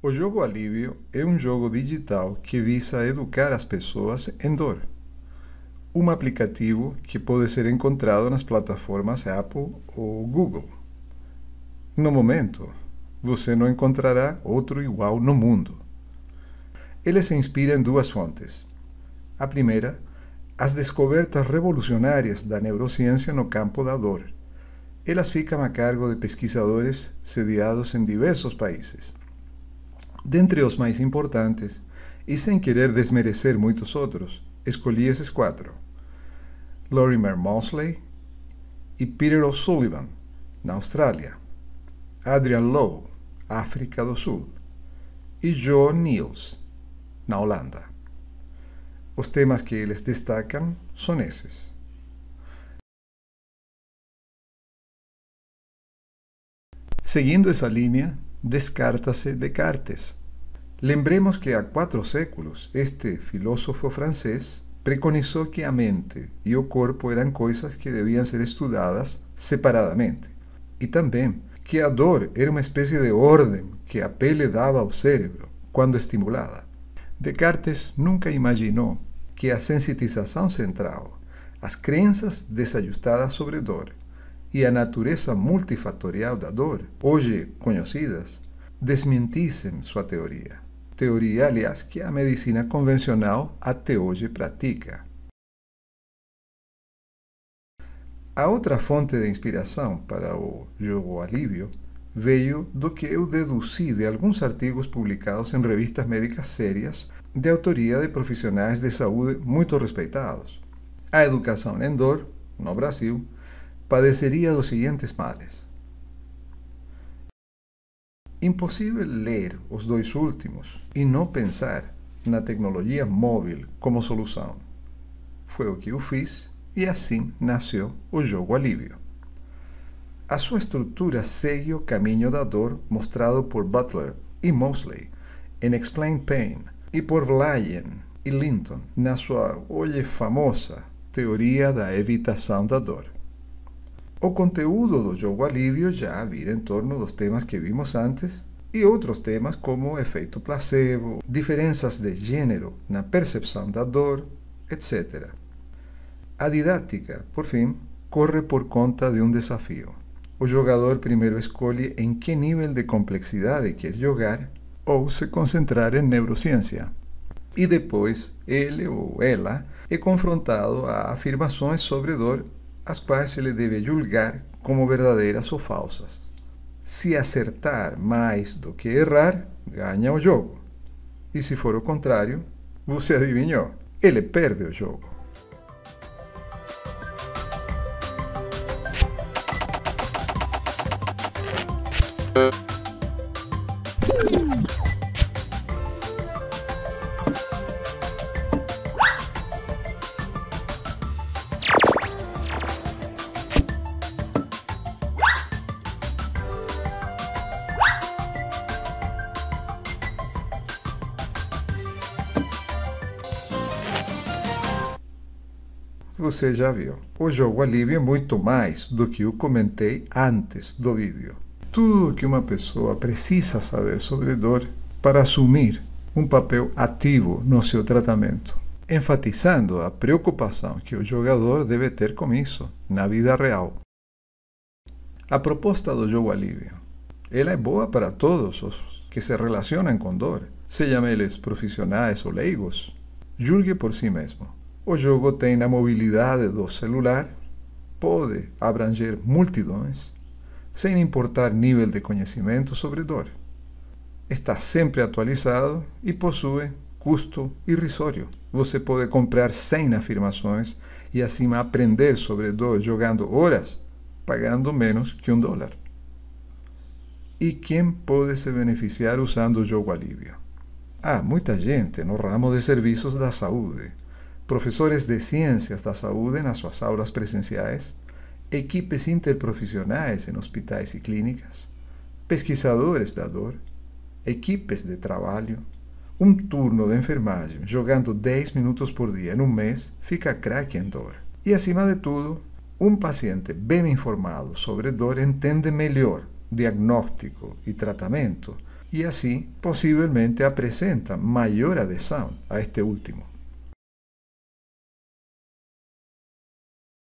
O jogo Alívio é um jogo digital que visa educar as pessoas em dor. Um aplicativo que pode ser encontrado nas plataformas Apple ou Google. No momento, você não encontrará outro igual no mundo. Ele se inspira em duas fontes. A primeira, as descobertas revolucionárias da neurociência no campo da dor. Elas ficam a cargo de pesquisadores sediados em diversos países. entre los más importantes, y e sin querer desmerecer muchos otros, escolhi esses cuatro. Lorimer Mosley y e Peter O'Sullivan, na Australia. Adrian Lowe, África do Sul, y e Joe Niels, na Holanda. Los temas que les destacan son esses. Siguiendo esa línea, descarta-se Descartes. Lembremos que há quatro séculos este filósofo francês preconizou que a mente e o corpo eram coisas que deviam ser estudadas separadamente, e também que a dor era uma espécie de ordem que a pele dava ao cérebro quando estimulada. Descartes nunca imaginou que a sensitização central, as crenças desajustadas sobre dor e a natureza multifatorial da dor, hoje conhecidas, desmentissem sua teoria. Teoria, aliás, que a medicina convencional até hoje pratica. A outra fonte de inspiração para o jogo alívio veio do que eu deduzi de alguns artigos publicados em revistas médicas sérias de autoria de profissionais de saúde muito respeitados. A educação em dor, no Brasil, padecería los siguientes males. Impossível ler os dois últimos e não pensar na tecnologia móvel como solução. Foi o que eu fiz e assim nasceu o jogo Alívio. A sua estrutura segue o caminho da dor mostrado por Butler e Mosley em Explain Pain e por Lyon e Linton na sua hoje famosa teoria da evitação da dor. O conteúdo do jogo alívio já vira em torno dos temas que vimos antes e outros temas como efeito placebo, diferenças de gênero na percepção da dor, etc. A didática, por fim, corre por conta de um desafio. O jogador primeiro escolhe em que nível de complexidade quer jogar ou se concentrar em neurociência. E depois, ele ou ela é confrontado a afirmações sobre dor as quais se lhe deve julgar como verdadeiras ou falsas. Se acertar mais do que errar, ganha o jogo. E se for o contrário, você adivinhou, ele perde o jogo. você já viu. O jogo Alívio é muito mais do que eu comentei antes do vídeo. Tudo que uma pessoa precisa saber sobre dor para assumir um papel ativo no seu tratamento, enfatizando a preocupação que o jogador deve ter com isso na vida real. A proposta do jogo Alívio ela é boa para todos os que se relacionam com dor, sejam eles profissionais ou leigos. Julgue por si mesmo. O jogo tem a mobilidade do celular, pode abranger multidões, sem importar nível de conhecimento sobre dor. Está sempre atualizado e possui custo irrisório. Você pode comprar 100 afirmações e acima aprender sobre dor jogando horas, pagando menos que um dólar. E quem pode se beneficiar usando o jogo alívio? Há ah, muita gente no ramo de serviços da saúde professores de ciências da saúde nas suas aulas presenciais, equipes interprofissionais em hospitais e clínicas, pesquisadores da dor, equipes de trabalho. Um turno de enfermagem jogando 10 minutos por dia em um mês fica craque em dor. E acima de tudo, um paciente bem informado sobre dor entende melhor diagnóstico e tratamento e assim possivelmente apresenta maior adesão a este último.